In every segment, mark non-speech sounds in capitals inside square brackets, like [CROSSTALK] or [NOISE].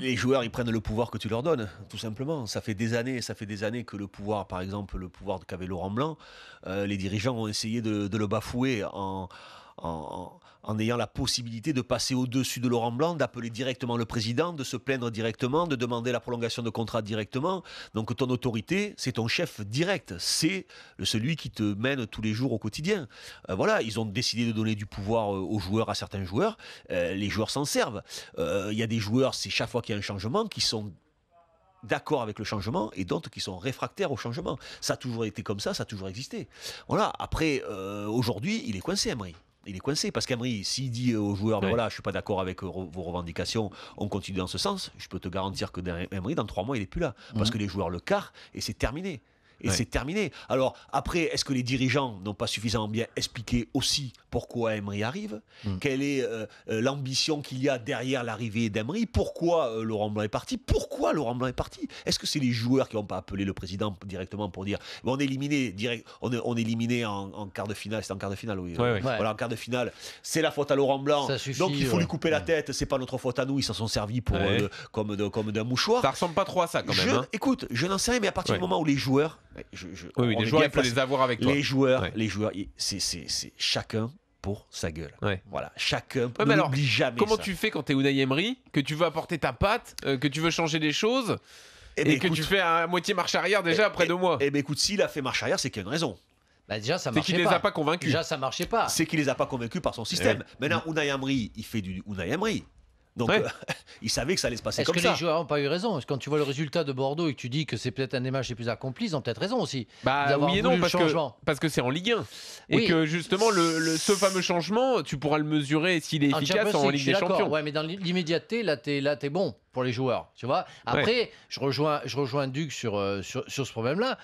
Les joueurs, ils prennent le pouvoir que tu leur donnes, tout simplement. Ça fait des années, ça fait des années que le pouvoir, par exemple, le pouvoir qu'avait Laurent Blanc, euh, les dirigeants ont essayé de, le bafouer en, en, en ayant la possibilité de passer au-dessus de Laurent Blanc, d'appeler directement le président, de se plaindre directement, de demander la prolongation de contrat directement. Donc ton autorité, c'est ton chef direct, c'est celui qui te mène tous les jours au quotidien. Euh, voilà, ils ont décidé de donner du pouvoir euh, aux joueurs, à certains joueurs. Euh, les joueurs s'en servent. Il y a des joueurs, c'est chaque fois qu'il y a un changement, qui sont d'accord avec le changement et d'autres qui sont réfractaires au changement. Ça a toujours été comme ça, ça a toujours existé. Voilà, après, aujourd'hui, il est coincé, Emery il est coincé parce qu'Emery, s'il dit aux joueurs, ben voilà, je suis pas d'accord avec euh, vos revendications, on continue dans ce sens, je peux te garantir que Emery, dans trois mois, il est plus là. Parce mhm. que les joueurs le carrent, et c'est terminé et c'est terminé. Alors après, est-ce que les dirigeants n'ont pas suffisamment bien expliqué aussi pourquoi Emery arrive hmm. Quelle est euh, euh, l'ambition qu'il y a derrière l'arrivée d'Emery Pourquoi euh, Laurent Blanc est parti Pourquoi Laurent Blanc est parti Est-ce que c'est les joueurs qui n'ont pas appelé le président directement pour dire on est éliminé direct, on éliminé en, quart de finale, c'est en quart de finale, oui. Voilà, en quart de finale, c'est la faute à Laurent Blanc. Donc il faut lui couper la tête. C'est pas notre faute à nous. Ils s'en sont servis pour comme comme d'un mouchoir. Ça ressemble pas trop à ça quand même. Hein. Écoute, je n'en sais rien, mais à partir du moment où les joueurs je, oui, les joueurs, avoir avec toi. Les joueurs, les joueurs, c'est chacun pour sa gueule. Voilà, chacun ouais, ne jamais. Comment tu fais quand t'es Unai Emery, que tu veux apporter ta patte, euh, que tu veux changer des choses eh ben et, que tu fais à moitié marche arrière déjà eh, après deux eh, mois Eh bien écoute, s'il a fait marche arrière, c'est qu'il y a une raison. Bah déjà, ça marchait pas. C'est qu'il les a pas convaincus. Déjà, ça marchait pas. C'est qu'il les a pas convaincus par son système. Maintenant, Unai Emery, il fait du Unai Emery. Donc, euh, [LAUGHS] ils savaient que ça allait se passer comme ça. Est-ce que les joueurs n'ont pas eu raison Parce que quand tu vois le résultat de Bordeaux et que tu dis que c'est peut-être un des matchs les plus accomplis, ils ont peut-être raison aussi. Bah oui et non, parce que, parce que c'est en Ligue 1. Et que justement, ce fameux changement, tu pourras le mesurer s'il est efficace en Ligue des Champions. Ouais, mais dans l'immédiateté, là, t'es es bon pour les joueurs. Tu vois Après, je rejoins, je rejoins Duc sur, euh, sur, sur ce problème-là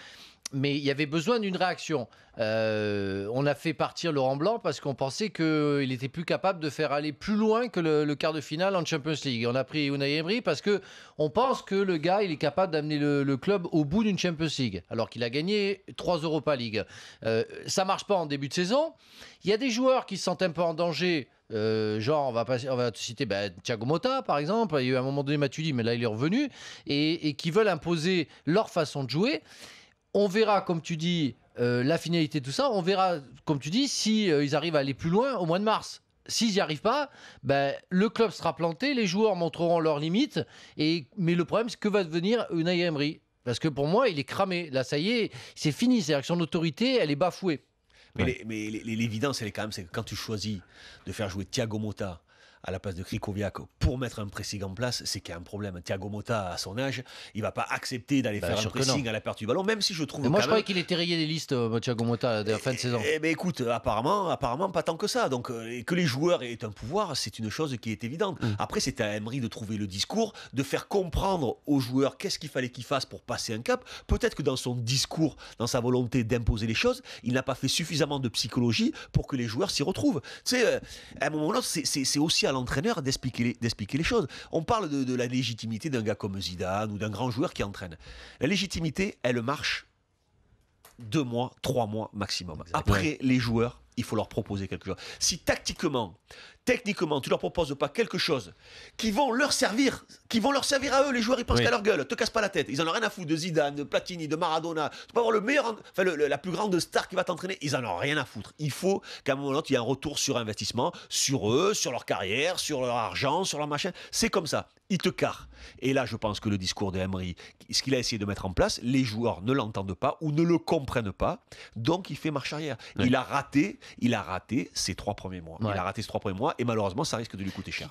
mais il y avait besoin d'une réaction. Euh, on a fait partir Laurent Blanc parce qu'on pensait qu'il euh, était plus capable de faire aller plus loin que le, quart de finale en Champions League. on a pris Unai Emery parce que on pense que le gars, il est capable d'amener le, club au bout d'une Champions League, alors qu'il a gagné 3 Europa League. Euh, ça marche pas en début de saison. Il y a des joueurs qui se sentent un peu en danger. Euh, genre, on va, passer, va citer bah, Thiago Motta, par exemple. Il y a eu à un moment donné Matuidi, mais là, il est revenu. Et, et qui veulent imposer leur façon de jouer. On verra, comme tu dis, euh, la finalité de tout ça. On verra, comme tu dis, si euh, ils arrivent à aller plus loin au mois de mars. S'ils n'y arrivent pas, ben, le club sera planté, les joueurs montreront leurs limites. Et... Mais le problème, c'est que va devenir Unai Emery Parce que pour moi, il est cramé. Là, ça y est, c'est fini. C'est-à-dire que son autorité, elle est bafouée. Mais l'évidence, elle est quand même, c'est que quand tu choisis de faire jouer Thiago Motta, à la place de Krikoviak pour mettre un pressing en place, c'est qu'il y a un problème. Thiago Motta, à son âge, il va pas accepter d'aller bah, faire un pressing à la perte du ballon, même si je trouve. moi, je croyais qu'il était rayé des listes, euh, Thiago Motta, de la fin de eh, saison. Eh bien, écoute, apparemment, apparemment, pas tant que ça. Donc, euh, que les joueurs aient un pouvoir, c'est une chose qui est évidente. Mm. Après, c'est à Emery de trouver le discours, de faire comprendre aux joueurs qu'est-ce qu'il fallait qu'ils fassent pour passer un cap. Peut-être que dans son discours, dans sa volonté d'imposer les choses, il n'a pas fait suffisamment de psychologie pour que les joueurs s'y retrouvent. Tu sais, euh, à un moment là, c'est aussi l'entraîneur d'expliquer les, choses. On parle de, la légitimité d'un gars comme Zidane ou d'un grand joueur qui entraîne. La légitimité, elle marche deux mois, trois mois maximum. Après, les joueurs, il faut leur proposer quelque chose. Si tactiquement, techniquement, tu leur proposes pas quelque chose qui vont leur servir, qui vont leur servir à eux, les joueurs, ils pensent oui. qu'à leur gueule, te casse pas la tête. Ils en ont rien à foutre de Zidane, de Platini, de Maradona. Tu peux avoir le meilleur, la plus grande star qui va t'entraîner. Ils en ont rien à foutre. Il faut qu'à un moment donné, il y ait un retour sur investissement, sur eux, sur leur carrière, sur leur argent, sur leur machin. C'est comme ça. Ils te carrent. Et là, je pense que le discours de Emery, ce qu'il a essayé de mettre en place, les joueurs ne l'entendent pas ou ne le comprennent pas. Donc, il fait marche arrière. Il a raté, il a raté ces trois premiers mois. Il a raté ses trois premiers mois et malheureusement ça risque de lui coûter cher.